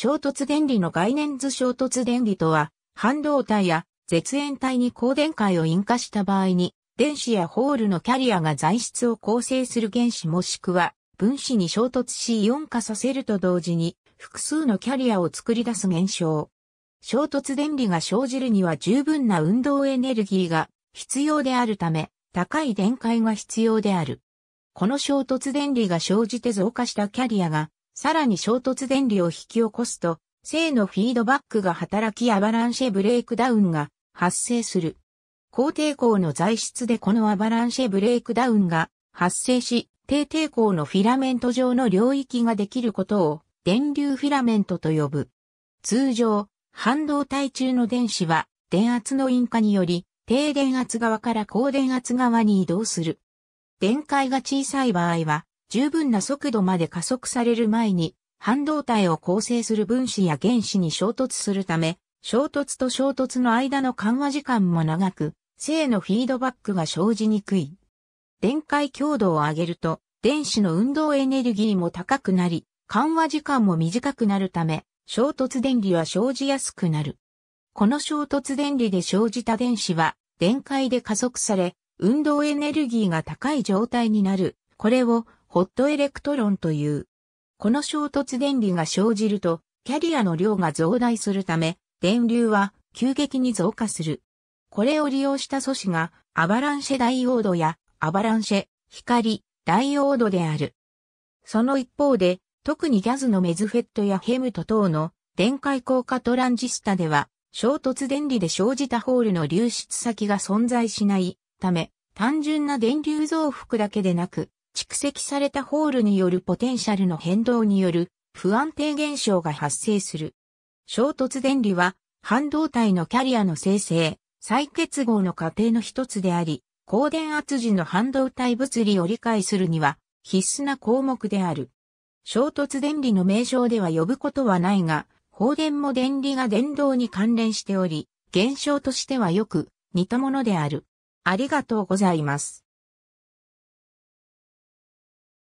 衝突電離の概念図衝突電離とは、半導体や絶縁体に高電解を引火した場合に、電子やホールのキャリアが材質を構成する原子もしくは分子に衝突しイオン化させると同時に複数のキャリアを作り出す現象。衝突電離が生じるには十分な運動エネルギーが必要であるため高い電解が必要である。この衝突電離が生じて増加したキャリアがさらに衝突電離を引き起こすと、正のフィードバックが働きアバランシェブレイクダウンが発生する。高抵抗の材質でこのアバランシェブレイクダウンが発生し、低抵抗のフィラメント上の領域ができることを電流フィラメントと呼ぶ。通常、半導体中の電子は電圧の因果により低電圧側から高電圧側に移動する。電解が小さい場合は十分な速度まで加速される前に、半導体を構成する分子や原子に衝突するため、衝突と衝突の間の緩和時間も長く、正のフィードバックが生じにくい。電解強度を上げると、電子の運動エネルギーも高くなり、緩和時間も短くなるため、衝突電離は生じやすくなる。この衝突電離で生じた電子は、電解で加速され、運動エネルギーが高い状態になる。これをホットエレクトロンという。この衝突電離が生じると、キャリアの量が増大するため、電流は急激に増加する。これを利用した素子が、アバランシェダイオードや、アバランシェ、光、ダイオードである。その一方で、特にギャズのメズフェットやヘムト等の電解効果トランジスタでは、衝突電離で生じたホールの流出先が存在しないため、単純な電流増幅だけでなく、蓄積されたホールによるポテンシャルの変動による不安定現象が発生する。衝突電離は半導体のキャリアの生成、再結合の過程の一つであり、高電圧時の半導体物理を理解するには必須な項目である。衝突電離の名称では呼ぶことはないが、放電も電離が電動に関連しており、現象としてはよく似たものである。ありがとうございます。